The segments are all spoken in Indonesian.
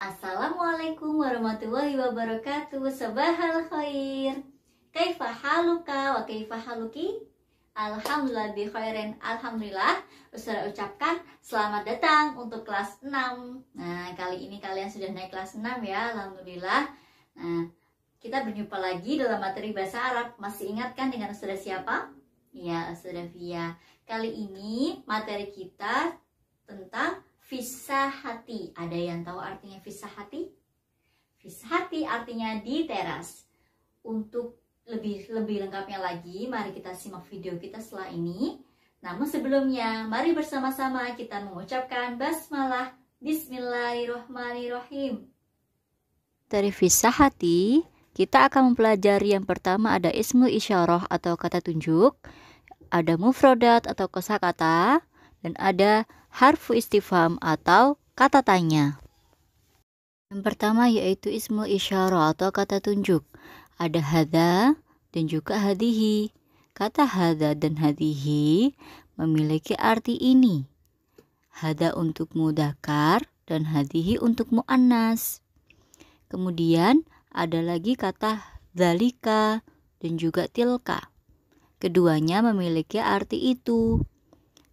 Assalamualaikum warahmatullahi wabarakatuh Sebahal khair Kaifah haluka wa kaifah haluki Alhamdulillah bi khairin Alhamdulillah Ustara ucapkan selamat datang untuk kelas 6 Nah kali ini kalian sudah naik kelas 6 ya Alhamdulillah Nah kita berjumpa lagi dalam materi bahasa Arab Masih ingat kan dengan Ustara siapa? Ya Ustara Via Kali ini materi kita tentang visa hati. Ada yang tahu artinya visa hati? Visa hati artinya di teras. Untuk lebih lebih lengkapnya lagi, mari kita simak video kita setelah ini. Namun sebelumnya, mari bersama-sama kita mengucapkan basmalah Bismillahirrahmanirrahim. Dari visa hati, kita akan mempelajari yang pertama ada Ismu isyarah atau kata tunjuk, ada mufrodat atau kosakata, dan ada harfu istifham atau kata tanya. Yang pertama yaitu ismul isyarah atau kata tunjuk. Ada hadha dan juga hadihi. Kata hadha dan hadihi memiliki arti ini. Hada untuk mudakar dan hadihi untuk mu'annas. Kemudian ada lagi kata zalika dan juga tilka. Keduanya memiliki arti itu.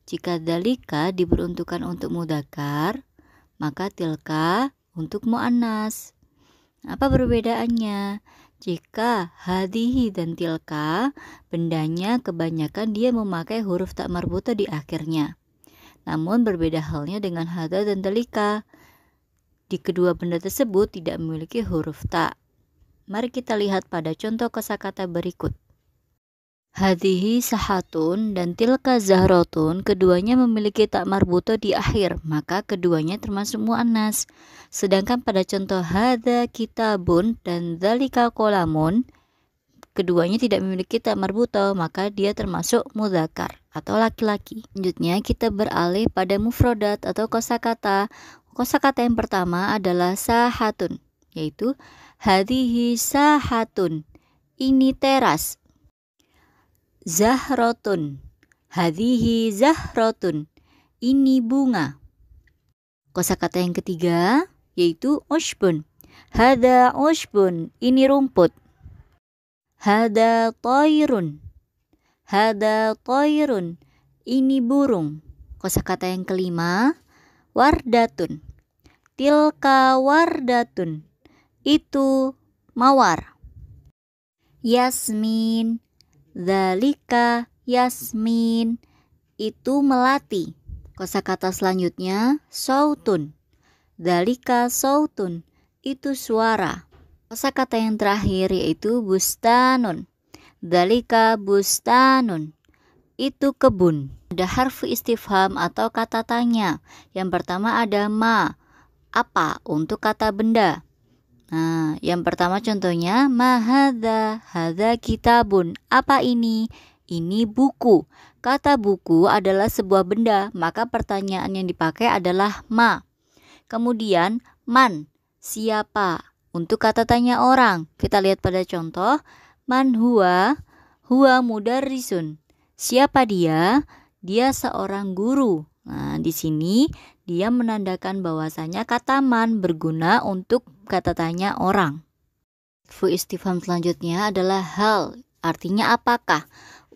Jika dalika diperuntukkan untuk mudakar, maka tilka untuk mu'anas. Apa perbedaannya? Jika hadihi dan tilka, bendanya kebanyakan dia memakai huruf tak marbuta di akhirnya. Namun berbeda halnya dengan hada dan dalika. Di kedua benda tersebut tidak memiliki huruf tak. Mari kita lihat pada contoh kosakata berikut. Hadihi sahatun dan tilka zahrotun keduanya memiliki tak marbuto di akhir, maka keduanya termasuk muanas. Sedangkan pada contoh hada kitabun dan dalika kolamun, keduanya tidak memiliki tak marbuto, maka dia termasuk mudakar atau laki-laki. Selanjutnya kita beralih pada mufrodat atau kosakata. Kosakata yang pertama adalah sahatun, yaitu hadihi sahatun. Ini teras, Zahrotun. Hadihi zahrotun. Ini bunga. Kosa kata yang ketiga yaitu oshbun. Hada oshbun. Ini rumput. Hada toirun. Hada toirun. Ini burung. Kosa kata yang kelima wardatun. Tilka wardatun. Itu mawar. Yasmin Zalika Yasmin itu melati. kata selanjutnya sautun. Dalika sautun itu suara. Kosa kata yang terakhir yaitu bustanun. Dalika bustanun itu kebun. Ada harfu istifham atau kata tanya. Yang pertama ada ma, apa untuk kata benda. Nah, yang pertama contohnya mahada, hada kitabun. Apa ini? Ini buku. Kata buku adalah sebuah benda, maka pertanyaan yang dipakai adalah ma. Kemudian man, siapa? Untuk kata tanya orang, kita lihat pada contoh man huwa, huwa mudarrisun. Siapa dia? Dia seorang guru. Nah, di sini dia menandakan bahwasanya kata man berguna untuk kata tanya orang. Fu istifham selanjutnya adalah hal, artinya apakah?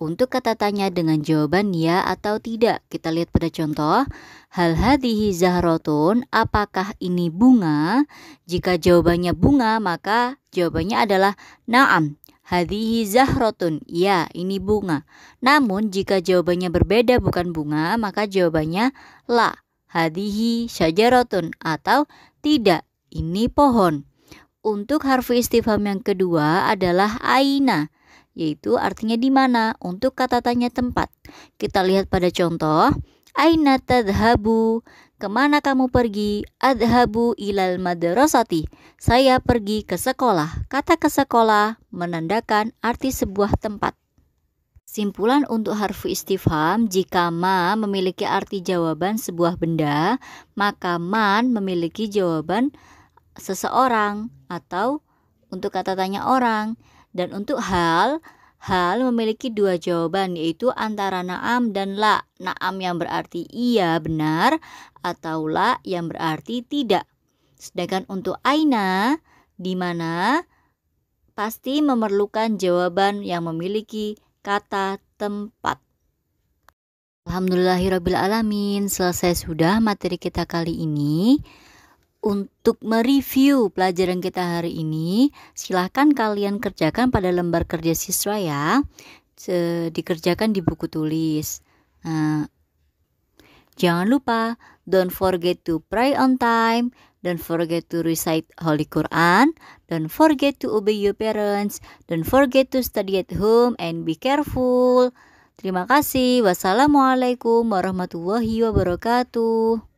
Untuk kata tanya dengan jawaban ya atau tidak, kita lihat pada contoh. Hal hadihi zahrotun, apakah ini bunga? Jika jawabannya bunga, maka jawabannya adalah naam. Hadihi zahrotun, ya ini bunga. Namun jika jawabannya berbeda bukan bunga, maka jawabannya la. Hadihi syajarotun atau tidak, ini pohon. Untuk harfi istifham yang kedua adalah aina, yaitu artinya di mana untuk kata tanya tempat. Kita lihat pada contoh, aina tadhabu, kemana kamu pergi? Adhabu ilal madrasati, saya pergi ke sekolah. Kata ke sekolah menandakan arti sebuah tempat. Simpulan untuk harfu istifham, jika ma memiliki arti jawaban sebuah benda, maka man memiliki jawaban seseorang atau untuk kata tanya orang dan untuk hal Hal memiliki dua jawaban yaitu antara naam dan la. Naam yang berarti iya benar atau la yang berarti tidak. Sedangkan untuk aina di mana pasti memerlukan jawaban yang memiliki kata tempat. Alhamdulillahirabbil selesai sudah materi kita kali ini. Untuk mereview pelajaran kita hari ini, silahkan kalian kerjakan pada lembar kerja siswa ya. Se dikerjakan di buku tulis. Nah, jangan lupa, don't forget to pray on time, don't forget to recite Holy Quran, don't forget to obey your parents, don't forget to study at home and be careful. Terima kasih. Wassalamualaikum warahmatullahi wabarakatuh.